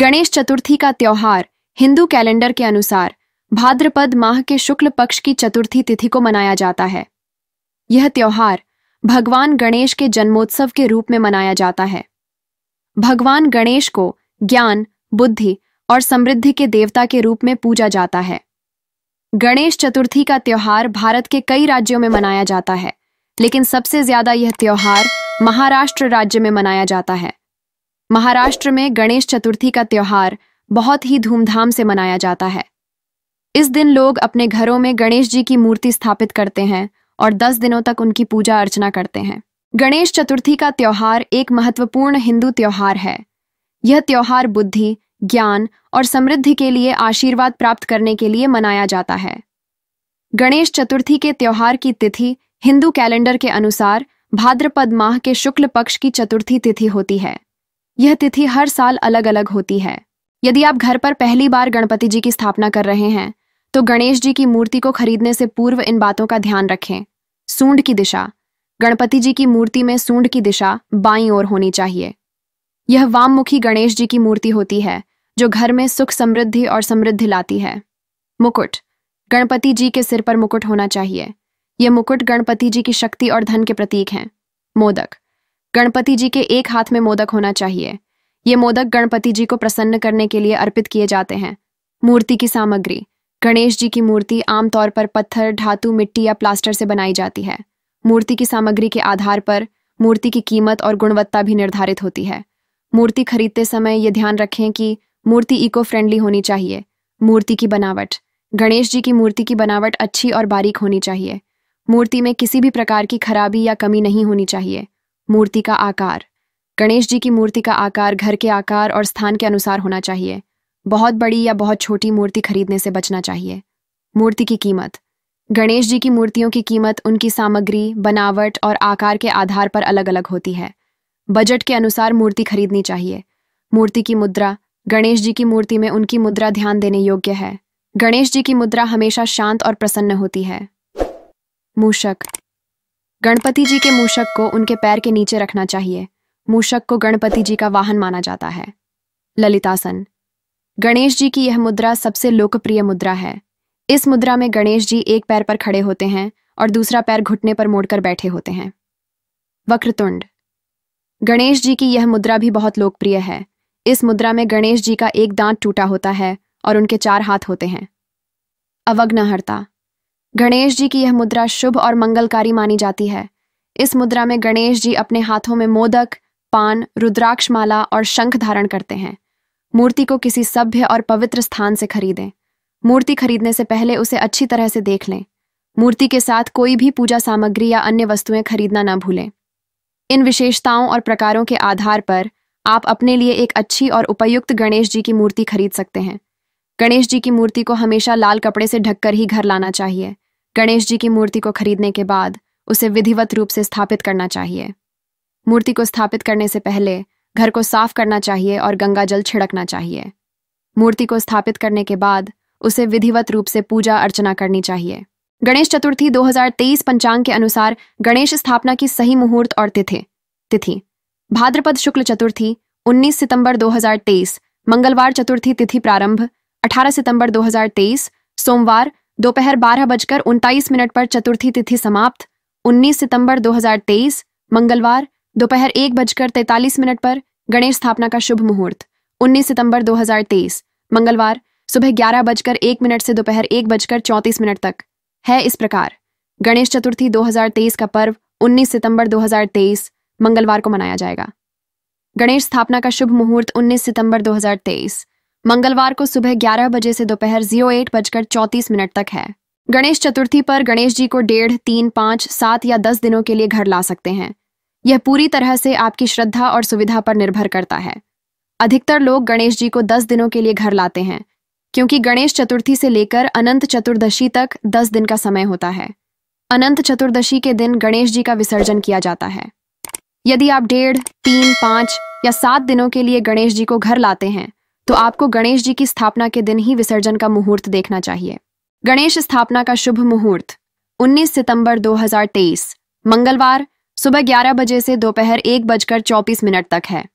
गणेश चतुर्थी का त्यौहार हिंदू कैलेंडर के अनुसार भाद्रपद माह के शुक्ल पक्ष की चतुर्थी तिथि को मनाया जाता है यह त्यौहार भगवान गणेश के जन्मोत्सव के रूप में मनाया जाता है भगवान गणेश को ज्ञान बुद्धि और समृद्धि के देवता के रूप में पूजा जाता है गणेश चतुर्थी का त्यौहार भारत के कई राज्यों में मनाया जाता है लेकिन सबसे ज्यादा यह त्यौहार महाराष्ट्र राज्य में मनाया जाता है महाराष्ट्र में गणेश चतुर्थी का त्यौहार बहुत ही धूमधाम से मनाया जाता है इस दिन लोग अपने घरों में गणेश जी की मूर्ति स्थापित करते हैं और दस दिनों तक उनकी पूजा अर्चना करते हैं गणेश चतुर्थी का त्यौहार एक महत्वपूर्ण हिंदू त्यौहार है यह त्यौहार बुद्धि ज्ञान और समृद्धि के लिए आशीर्वाद प्राप्त करने के लिए मनाया जाता है गणेश चतुर्थी के त्यौहार की तिथि हिंदू कैलेंडर के अनुसार भाद्रपद माह के शुक्ल पक्ष की चतुर्थी तिथि होती है यह तिथि हर साल अलग अलग होती है यदि आप घर पर पहली बार गणपति जी की स्थापना कर रहे हैं तो गणेश जी की मूर्ति को खरीदने से पूर्व इन बातों का ध्यान रखें सूंड की दिशा गणपति जी की मूर्ति में सूंड की दिशा बाई ओर होनी चाहिए यह वाममुखी गणेश जी की मूर्ति होती है जो घर में सुख समृद्धि और समृद्धि लाती है मुकुट गणपति जी के सिर पर मुकुट होना चाहिए यह मुकुट गणपति जी की शक्ति और धन के प्रतीक हैं मोदक गणपति जी के एक हाथ में मोदक होना चाहिए ये मोदक गणपति जी को प्रसन्न करने के लिए अर्पित किए जाते हैं मूर्ति की सामग्री गणेश जी की मूर्ति आमतौर पर पत्थर धातु मिट्टी या प्लास्टर से बनाई जाती है मूर्ति की सामग्री के आधार पर मूर्ति की कीमत और गुणवत्ता भी निर्धारित होती है मूर्ति खरीदते समय ये ध्यान रखें कि मूर्ति इको फ्रेंडली होनी चाहिए मूर्ति की बनावट गणेश जी की मूर्ति की बनावट अच्छी और बारीक होनी चाहिए मूर्ति में किसी भी प्रकार की खराबी या कमी नहीं होनी चाहिए मूर्ति का आकार गणेश जी की मूर्ति का आकार घर के आकार और स्थान के अनुसार होना चाहिए बहुत बड़ी या बहुत छोटी मूर्ति खरीदने से बचना चाहिए मूर्ति की कीमत गणेश जी की मूर्तियों की कीमत उनकी सामग्री बनावट और आकार के आधार पर अलग अलग होती है बजट के अनुसार मूर्ति खरीदनी चाहिए मूर्ति की मुद्रा गणेश जी की मूर्ति में उनकी मुद्रा ध्यान देने योग्य है गणेश जी की मुद्रा हमेशा शांत और प्रसन्न होती है मूषक गणपति जी के मूषक को उनके पैर के नीचे रखना चाहिए मूषक को गणपति जी का वाहन माना जाता है ललितासन गणेश जी की यह मुद्रा सबसे लोकप्रिय मुद्रा है इस मुद्रा में गणेश जी एक पैर पर खड़े होते हैं और दूसरा पैर घुटने पर मोड़कर बैठे होते हैं वक्रतुंड गणेश जी की यह मुद्रा भी बहुत लोकप्रिय है इस मुद्रा में गणेश जी का एक दांत टूटा होता है और उनके चार हाथ होते हैं अवग्नहर्ता गणेश जी की यह मुद्रा शुभ और मंगलकारी मानी जाती है इस मुद्रा में गणेश जी अपने हाथों में मोदक पान रुद्राक्ष माला और शंख धारण करते हैं मूर्ति को किसी सभ्य और पवित्र स्थान से खरीदें मूर्ति खरीदने से पहले उसे अच्छी तरह से देख लें मूर्ति के साथ कोई भी पूजा सामग्री या अन्य वस्तुएं खरीदना न भूलें इन विशेषताओं और प्रकारों के आधार पर आप अपने लिए एक अच्छी और उपयुक्त गणेश जी की मूर्ति खरीद सकते हैं गणेश जी की मूर्ति को हमेशा लाल कपड़े से ढककर ही घर लाना चाहिए गणेश जी की मूर्ति को खरीदने के बाद उसे विधिवत रूप से स्थापित करना चाहिए मूर्ति को स्थापित करने से पहले घर को साफ करना चाहिए और गंगा जल छिड़कना चाहिए मूर्ति को स्थापित करने के बाद उसे विधिवत रूप से पूजा अर्चना करनी चाहिए गणेश चतुर्थी 2023 पंचांग के अनुसार गणेश स्थापना की सही मुहूर्त और तिथि तिथि भाद्रपद शुक्ल चतुर्थी 19 सितंबर 2023 मंगलवार चतुर्थी तिथि प्रारंभ 18 सितंबर 2023 सोमवार दोपहर बारह बजकर उनतालीस मिनट पर चतुर्थी तिथि समाप्त 19 सितंबर 2023 मंगलवार दोपहर एक बजकर तैतालीस मिनट पर गणेश स्थापना का शुभ मुहूर्त 19 सितंबर 2023 मंगलवार सुबह ग्यारह बजकर एक मिनट से दोपहर एक बजकर चौंतीस मिनट तक है इस प्रकार गणेश चतुर्थी 2023 का पर्व 19 सितंबर 2023 मंगलवार को मनाया जाएगा गणेश स्थापना का शुभ मुहूर्त 19 सितंबर 2023 मंगलवार को सुबह ग्यारह बजे से दोपहर जीरो एट बजकर चौंतीस मिनट तक है गणेश चतुर्थी पर गणेश जी को डेढ़ तीन पाँच सात या दस दिनों के लिए घर ला सकते हैं यह पूरी तरह से आपकी श्रद्धा और सुविधा पर निर्भर करता है अधिकतर लोग गणेश जी को दस दिनों के लिए घर लाते हैं क्योंकि गणेश चतुर्थी से लेकर अनंत चतुर्दशी तक दस दिन का समय होता है अनंत चतुर्दशी के दिन गणेश जी का विसर्जन किया जाता है यदि आप डेढ़ तीन पाँच या सात दिनों के लिए गणेश जी को घर लाते हैं तो आपको गणेश जी की स्थापना के दिन ही विसर्जन का मुहूर्त देखना चाहिए गणेश स्थापना का शुभ मुहूर्त 19 सितंबर 2023 मंगलवार सुबह 11 बजे से दोपहर एक बजकर चौबीस मिनट तक है